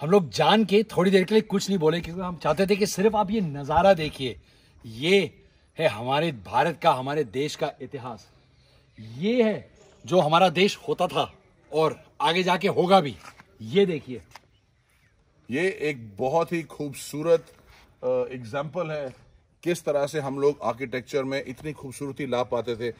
हम लोग जान के थोड़ी देर के लिए कुछ नहीं बोले क्योंकि हम चाहते थे कि सिर्फ आप ये नज़ारा देखिए ये है हमारे भारत का हमारे देश का इतिहास ये है जो हमारा देश होता था और आगे जाके होगा भी ये देखिए ये एक बहुत ही खूबसूरत एग्जाम्पल है किस तरह से हम लोग आर्किटेक्चर में इतनी खूबसूरती ला पाते थे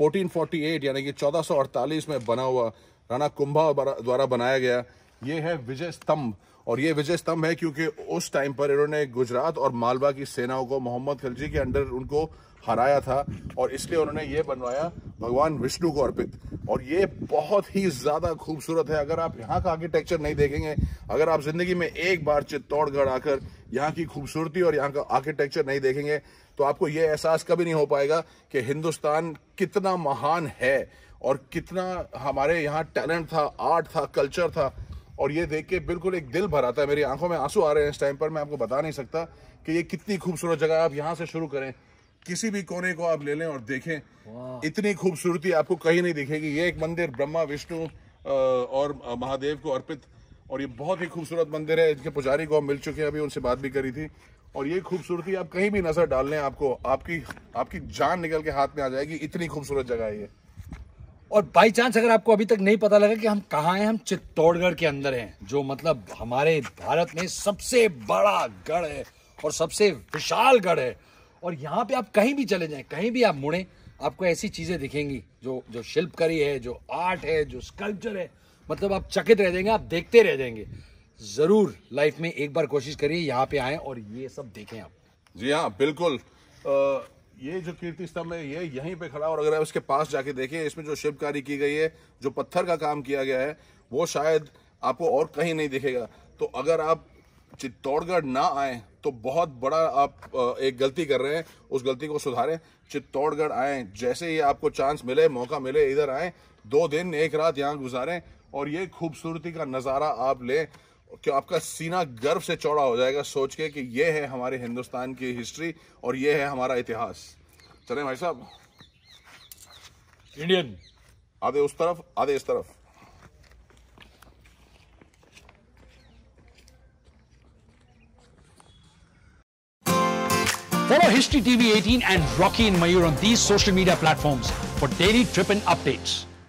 1448 यानी कि 1448 में बना हुआ राणा कुंभा द्वारा बनाया गया ये है विजय स्तंभ और ये विजय स्तंभ है क्योंकि उस टाइम पर इन्होंने गुजरात और मालवा की सेनाओं को मोहम्मद खिलजी के अंडर उनको हराया था और इसलिए उन्होंने ये बनवाया भगवान विष्णु को अर्पित और ये बहुत ही ज़्यादा खूबसूरत है अगर आप यहाँ का आर्किटेक्चर नहीं देखेंगे अगर आप ज़िंदगी में एक बार चित्तौड़गढ़ आकर यहाँ की खूबसूरती और यहाँ का आर्किटेक्चर नहीं देखेंगे तो आपको ये एहसास कभी नहीं हो पाएगा कि हिंदुस्तान कितना महान है और कितना हमारे यहाँ टैलेंट था आर्ट था कल्चर था और ये देख के बिल्कुल एक दिल भर आता है मेरी आंखों में आंसू आ रहे हैं इस टाइम पर मैं आपको बता नहीं सकता कि ये कितनी खूबसूरत जगह है आप यहाँ से शुरू करें किसी भी कोने को आप ले लें और देखें इतनी खूबसूरती आपको कहीं नहीं दिखेगी ये एक मंदिर ब्रह्मा विष्णु और महादेव को अर्पित और ये बहुत ही खूबसूरत मंदिर है इसके पुजारी को हम मिल चुके हैं अभी उनसे बात भी करी थी और ये खूबसूरती आप कहीं भी नज़र डाल लें आपको आपकी आपकी जान निकल के हाथ में आ जाएगी इतनी खूबसूरत जगह है ये और बाई चांस अगर आपको अभी तक नहीं पता लगा कि हम कहाँ हैं हम चित्तौड़गढ़ के अंदर हैं जो मतलब हमारे भारत में सबसे बड़ा गढ़ है और सबसे विशाल गढ़ है और यहाँ पे आप कहीं भी चले जाएं कहीं भी आप मुड़े आपको ऐसी चीज़ें दिखेंगी जो जो शिल्पकारी है जो आर्ट है जो स्कल्पचर है मतलब आप चकित रह जाएंगे आप देखते रह जाएंगे ज़रूर लाइफ में एक बार कोशिश करिए यहाँ पे आएँ और ये सब देखें आप जी हाँ बिल्कुल आ... ये जो कीर्ति स्तंभ है ये यहीं पे खड़ा और अगर आप इसके पास जाके देखें इसमें जो शिल्पकारी की गई है जो पत्थर का काम किया गया है वो शायद आपको और कहीं नहीं दिखेगा तो अगर आप चित्तौड़गढ़ ना आए तो बहुत बड़ा आप एक गलती कर रहे हैं उस गलती को सुधारें चित्तौड़गढ़ आए जैसे ही आपको चांस मिले मौका मिले इधर आए दो दिन एक रात यहाँ गुजारें और ये खूबसूरती का नज़ारा आप लें कि आपका सीना गर्व से चौड़ा हो जाएगा सोच के कि ये है हमारे हिंदुस्तान की हिस्ट्री और ये है हमारा इतिहास चले भाई साहब इंडियन आधे उस तरफ आधे इस तरफ Follow History TV 18 and Rocky and Mayur on these social media platforms for daily trip and updates.